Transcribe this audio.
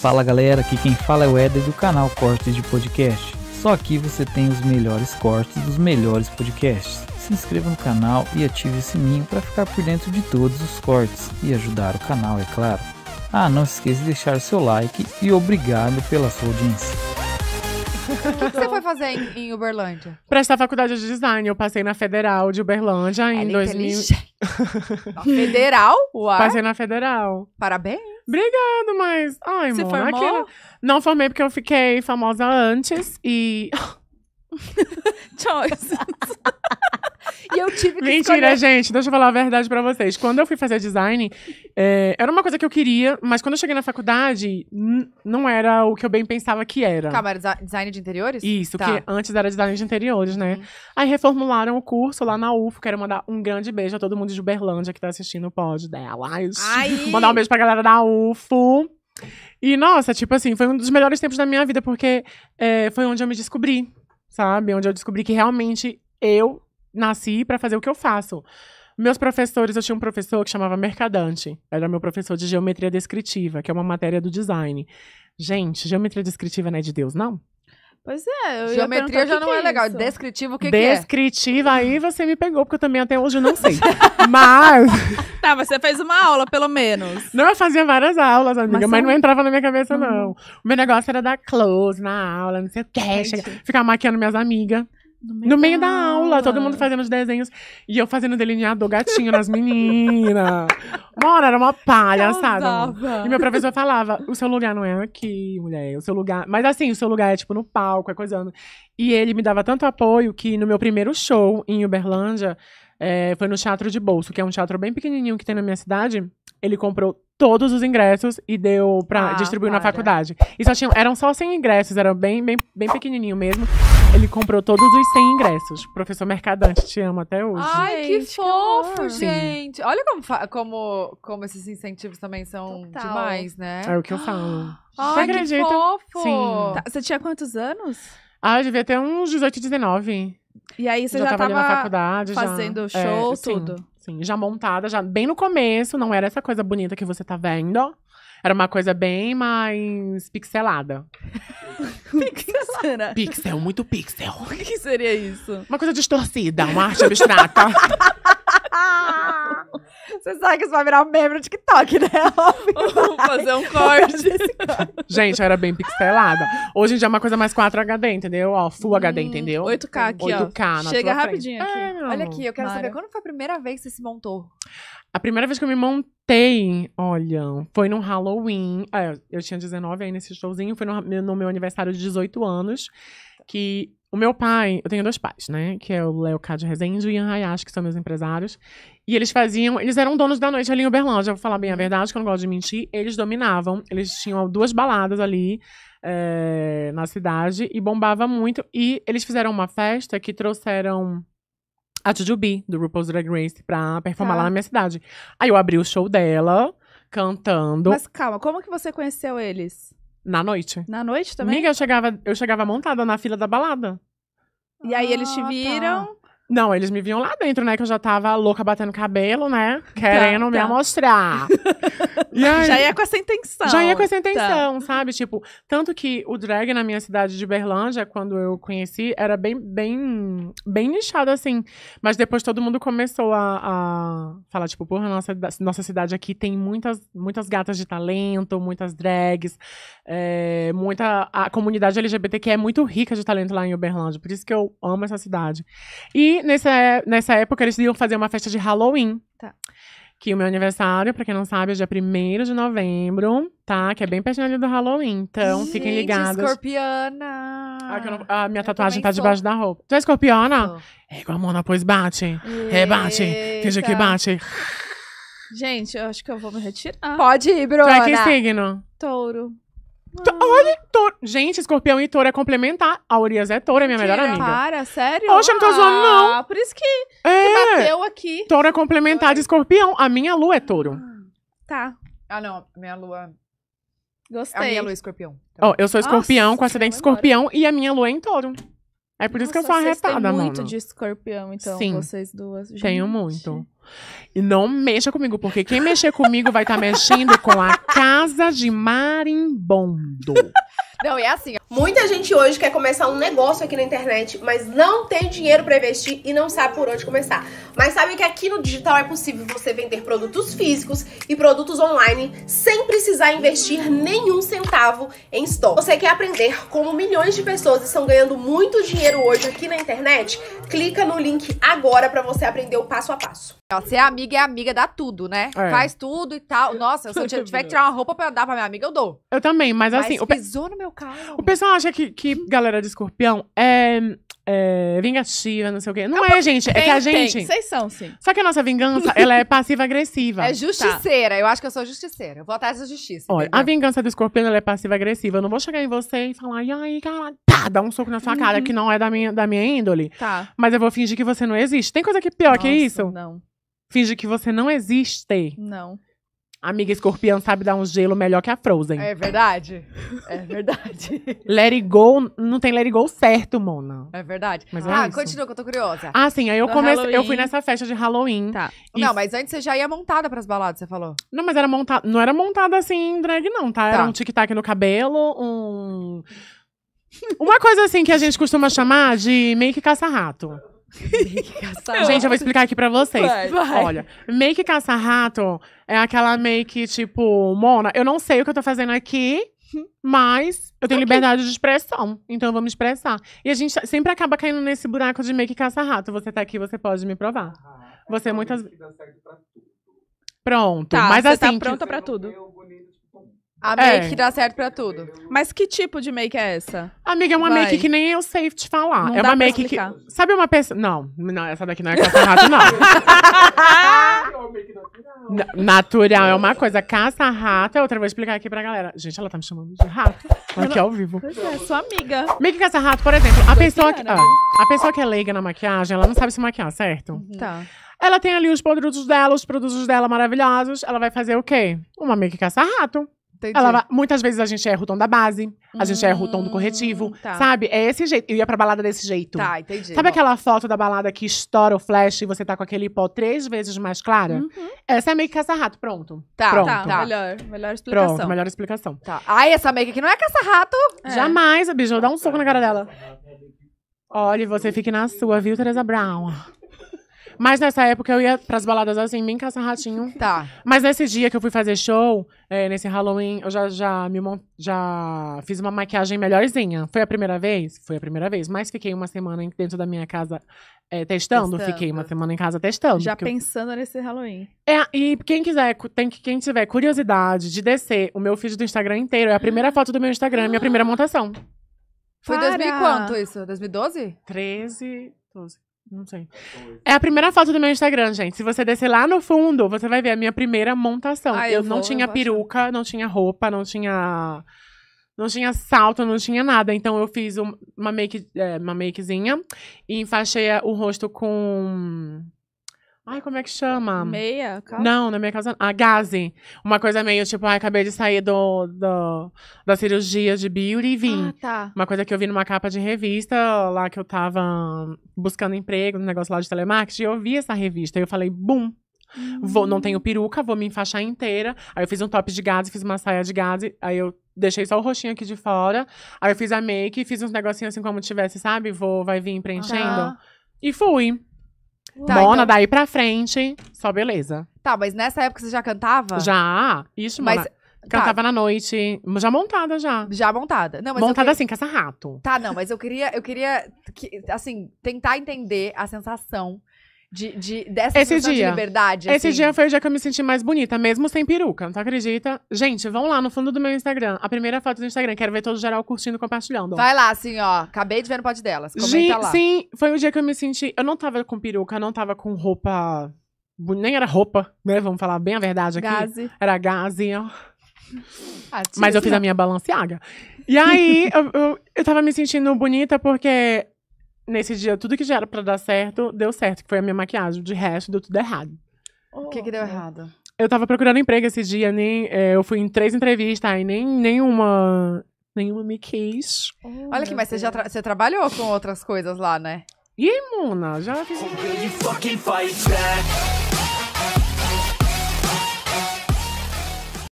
Fala galera, aqui quem fala é o Éder do canal Cortes de Podcast. Só aqui você tem os melhores cortes dos melhores podcasts. Se inscreva no canal e ative o sininho para ficar por dentro de todos os cortes e ajudar o canal, é claro. Ah, não se esqueça de deixar o seu like e obrigado pela sua audiência. O que, que você foi fazer em, em Uberlândia? Prestar faculdade de design. Eu passei na Federal de Uberlândia em 2000. É Federal? Uai! Passei na Federal. Parabéns. Obrigado, mas. Ai, Você amor, Aquilo... Não formei porque eu fiquei famosa antes e. Choices. e eu tive que Mentira, escolher... gente, deixa eu falar a verdade pra vocês. Quando eu fui fazer design, é, era uma coisa que eu queria, mas quando eu cheguei na faculdade, não era o que eu bem pensava que era. Calma, era design de interiores? Isso, tá. que antes era design de interiores, né? Uhum. Aí reformularam o curso lá na UFO. Quero mandar um grande beijo a todo mundo de Uberlândia que tá assistindo o pod dela. Ai. Mandar um beijo pra galera da UFO. E, nossa, tipo assim, foi um dos melhores tempos da minha vida, porque é, foi onde eu me descobri, sabe? Onde eu descobri que realmente eu nasci para fazer o que eu faço. Meus professores, eu tinha um professor que chamava Mercadante. Era meu professor de geometria descritiva, que é uma matéria do design. Gente, geometria descritiva não é de Deus, não? Pois é, eu Geometria já não que é, é legal. Descritivo, o que, Descritiva, que é? aí você me pegou, porque eu também até hoje não sei. mas. Tá, você fez uma aula, pelo menos. Não, eu fazia várias aulas, amiga, mas, mas não entrava na minha cabeça, uhum. não. O meu negócio era dar close na aula, não sei o quê. Chegar, ficar maquiando minhas amigas. No meio, da, aula. aula. todo mundo fazendo os desenhos. E eu fazendo delineador gatinho nas meninas. Mora, era uma palha, sabe? E meu professor falava: o seu lugar não é aqui, mulher. O seu lugar. Mas assim, o seu lugar é tipo no palco, é coisando. E ele me dava tanto apoio que no meu primeiro show em Uberlândia, é, foi no Teatro de Bolso, que é um teatro bem pequenininho que tem na minha cidade. Ele comprou todos os ingressos e deu pra ah, distribuir para. na faculdade. E só tinham, eram só 100 ingressos, era bem, bem, bem pequenininho mesmo. Ele comprou todos os 100 ingressos. Professor Mercadante, te amo até hoje. Ai, gente, que fofo, que gente. Olha como, como, como esses incentivos também são Total. demais, né? É o que eu falo. Ah, ai, Você acredita? que fofo. Sim. Tá, você tinha quantos anos? Ah, eu devia ter uns 18, 19. E aí você já, já tava, tava na faculdade, fazendo já. É, show, é, tudo? Sim. Sim, já montada, já bem no começo, não era essa coisa bonita que você tá vendo. Era uma coisa bem mais pixelada. pixelada. Pixel, muito pixel. O que seria isso? Uma coisa distorcida, uma arte abstrata. Você sabe que isso vai virar um membro no TikTok, né? vamos fazer um corte. Gente, eu era bem pixelada. Hoje em dia é uma coisa mais 4 HD, entendeu? Ó, Full hum, HD, entendeu? 8K aqui, 8K, ó. Na Chega rapidinho frente. É, aqui. É, Olha aqui, eu quero Mara. saber quando foi a primeira vez que você se montou? A primeira vez que eu me montei, olha, foi no Halloween. É, eu tinha 19 aí nesse showzinho, foi no, no meu aniversário de 18 anos que o meu pai, eu tenho dois pais, né? Que é o Léo Cádio Rezende e o Ian Hayashi, que são meus empresários. E eles faziam, eles eram donos da noite ali em Uberlândia, eu vou falar bem a uhum. verdade, que eu não gosto de mentir. Eles dominavam, eles tinham duas baladas ali é, na cidade e bombava muito. E eles fizeram uma festa que trouxeram a Jujubi, do RuPaul's Drag Race, pra performar tá. lá na minha cidade. Aí eu abri o show dela, cantando. Mas calma, como que você conheceu eles? Na noite. Na noite também? Amiga, eu chegava, eu chegava montada na fila da balada. E aí eles te ah, tá. viram. Não, eles me viam lá dentro, né? Que eu já tava louca batendo cabelo, né? Tá, querendo me tá. amostrar. aí, já ia com essa intenção. Já ia com essa intenção, tá. sabe? Tipo, tanto que o drag na minha cidade de Berlândia, quando eu conheci, era bem, bem, bem nichado, assim. Mas depois todo mundo começou a, a falar, tipo, porra, nossa, nossa cidade aqui tem muitas, muitas gatas de talento, muitas drags, é, muita. A comunidade LGBTQ é muito rica de talento lá em Uberlândia. Por isso que eu amo essa cidade. E nessa, nessa época eles iam fazer uma festa de Halloween. Tá que o meu aniversário, pra quem não sabe, é dia 1 de novembro, tá? Que é bem pertinho ali do Halloween. Então, Gente, fiquem ligados. escorpiana! Ah, não... a ah, minha eu tatuagem tá sou. debaixo da roupa. Tu é escorpiona? Oh. É igual a Mona, pois bate. Rebate. É, Finge que bate. Gente, eu acho que eu vou me retirar. Pode ir, Bruna. Tu é que signo? Touro. Olha, touro. Gente, escorpião e touro é complementar. A Urias é touro, é minha melhor amiga. amiga. Para, sério? Oxe, não tô zoando, ah, não. Ah, por isso que, é. que bateu aqui. Touro é complementar de escorpião. A minha lua é touro. Tá. Ah, não. Minha lua... É Gostei. A minha lua é escorpião. Então. Oh, eu sou escorpião, Nossa, com acidente escorpião, e a minha lua é em touro. É por isso que eu sou arretada, mano. Vocês têm muito de escorpião, então, Sim, vocês duas. Gente. Tenho muito. E não mexa comigo, porque quem mexer comigo vai estar tá mexendo com a casa de marimbondo. Não, é assim. Muita gente hoje quer começar um negócio aqui na internet, mas não tem dinheiro para investir e não sabe por onde começar. Mas sabe que aqui no digital é possível você vender produtos físicos e produtos online sem precisar investir nenhum centavo em estoque. Você quer aprender como milhões de pessoas estão ganhando muito dinheiro hoje aqui na internet? Clica no link agora para você aprender o passo a passo se é amiga é amiga, dá tudo, né? É. Faz tudo e tal. Nossa, se eu tiver que tirar uma roupa pra dar pra minha amiga, eu dou. Eu também, mas, assim. Mas pisou no meu carro. O pessoal acha que, que galera de escorpião é, é vingativa, não sei o quê. Não é, é gente. Tem, é que a gente. Tem. Vocês são, sim. Só que a nossa vingança, ela é passiva-agressiva. É justiceira. Tá. Eu acho que eu sou justiceira. Eu vou atrás da justiça. Olha, entendeu? a vingança do escorpião, ela é passiva-agressiva. Eu não vou chegar em você e falar, ai aí, cara, tá, dá um soco na sua uhum. cara, que não é da minha, da minha índole. Tá. Mas eu vou fingir que você não existe. Tem coisa que é pior nossa, que isso? Não. Finge que você não existe. Não. Amiga Escorpião sabe dar um gelo melhor que a Frozen. É verdade. É verdade. let it go, não tem let it go certo, Mona. É verdade. Mas ah, é continua que eu tô curiosa. Ah, sim, aí eu comecei, eu fui nessa festa de Halloween. Tá. E... Não, mas antes você já ia montada pras baladas, você falou. Não, mas era montada, não era montada assim em drag não, tá? Era tá. um tic-tac no cabelo, um Uma coisa assim que a gente costuma chamar de meio que caça-rato. Make caça-rato. Gente, eu vou explicar aqui pra vocês. Vai, vai. Olha, make caça-rato é aquela make tipo, Mona, eu não sei o que eu tô fazendo aqui, mas eu tenho okay. liberdade de expressão, então eu vou me expressar. E a gente sempre acaba caindo nesse buraco de make caça-rato. Você tá aqui, você pode me provar. Ah, você é muitas vezes. Pronto, tá, mas você tá assim. Tá pronta que... pra tudo. A é. make é. que dá certo pra tudo. Mas que tipo de make é essa? Amiga, é uma Vai. make que nem eu sei te falar. Não é uma make que. Sabe uma pessoa. Não, não, essa daqui não é caça-rato, não. Natural é uma coisa, caça-rato é outra. Vou explicar aqui pra galera. Gente, ela tá me chamando de rato. Aqui ao vivo. É, sua amiga. Make caça-rato, por exemplo, a pessoa, que, ah, a pessoa que é leiga na maquiagem, ela não sabe se maquiar, certo? Uhum. Tá. Ela tem ali os produtos dela, os produtos dela maravilhosos. Ela vai fazer o quê? Uma make caça-rato. Ela muitas vezes a gente erra o tom da base, a gente erra o tom do hum, corretivo, tá. sabe? É esse jeito. Eu ia pra balada desse jeito. Tá, entendi. Sabe aquela foto da balada que estoura o flash e você tá com aquele pó três vezes mais clara? Uhum. Essa é meio que caça-rato, pronto. Tá, Pronto. tá, tá. Melhor, melhor explicação. Pronto, melhor explicação. tá. Ai, essa make aqui não é caça-rato. É. Jamais, a dá um soco na cara dela. É Olha, você fique na sua, viu, Teresa Brown? Mas nessa época eu ia pras baladas assim, bem caça-ratinho. Tá. Mas nesse dia que eu fui fazer show, é, nesse Halloween, eu já, já, me mont... já fiz uma maquiagem melhorzinha. Foi a primeira vez? Foi a primeira vez. Mas fiquei uma semana dentro da minha casa é, testando. testando. Fiquei uma semana em casa testando. Já pensando eu... nesse Halloween. É, e quem quiser, tem que, quem tiver curiosidade de descer o meu feed do Instagram inteiro, é a primeira ah. foto do meu Instagram, minha primeira montação. Foi em 2000 quanto isso? 2012? 13, 12. Não sei. É, é a primeira foto do meu Instagram, gente. Se você descer lá no fundo, você vai ver a minha primeira montação. Ah, eu, eu não vou, tinha eu peruca, achar. não tinha roupa, não tinha. Não tinha salto, não tinha nada. Então eu fiz uma, make, é, uma makezinha e enfaixei o rosto com Ai, como é que chama? Meia? Calça? Não, não minha meia calça. A gaze. Uma coisa meio tipo, ai, acabei de sair do, do, da cirurgia de beauty e vim. Ah, tá. Uma coisa que eu vi numa capa de revista lá que eu tava buscando emprego, no um negócio lá de telemarketing. E eu vi essa revista e eu falei, bum. Vou, não tenho peruca, vou me enfaixar inteira. Aí eu fiz um top de gaze, fiz uma saia de gaze. Aí eu deixei só o roxinho aqui de fora. Aí eu fiz a make, fiz uns negocinhos assim como tivesse, sabe? Vou, vai vir preenchendo. E fui. Tá, então Mona, então... daí pra frente, só beleza. Tá, mas nessa época você já cantava? Já. Ixi, mas. Mona. Tá. Cantava tá. na noite, já montada já. Já montada. Não, montada assim assim, caça-rato. Tá, não, mas eu queria, eu queria que, assim, tentar entender a sensação de, de, dessa Esse dia. de liberdade. Esse assim. dia foi o dia que eu me senti mais bonita, mesmo sem peruca. Não tá, acredita? Gente, vão lá no fundo do meu Instagram. A primeira foto do Instagram. Quero ver todo geral curtindo e compartilhando. Vai lá, assim, ó. Acabei de ver no pote delas. Comenta G lá. Sim, foi o dia que eu me senti. Eu não tava com peruca, não tava com roupa. Nem era roupa, né? Vamos falar bem a verdade aqui. Gaze. Era gaze, ó. Ah, Mas eu fiz a minha balanceada. E aí, eu, eu, eu tava me sentindo bonita porque nesse dia, tudo que já era pra dar certo, deu certo, que foi a minha maquiagem. De resto, deu tudo errado. O que, que deu errado? Eu tava procurando emprego esse dia, nem, é, eu fui em três entrevistas, aí nem, nenhuma, nenhuma me quis. Oh, Olha aqui, mas você já tra você trabalhou com outras coisas lá, né? E aí, Mona, já fiz... Oh,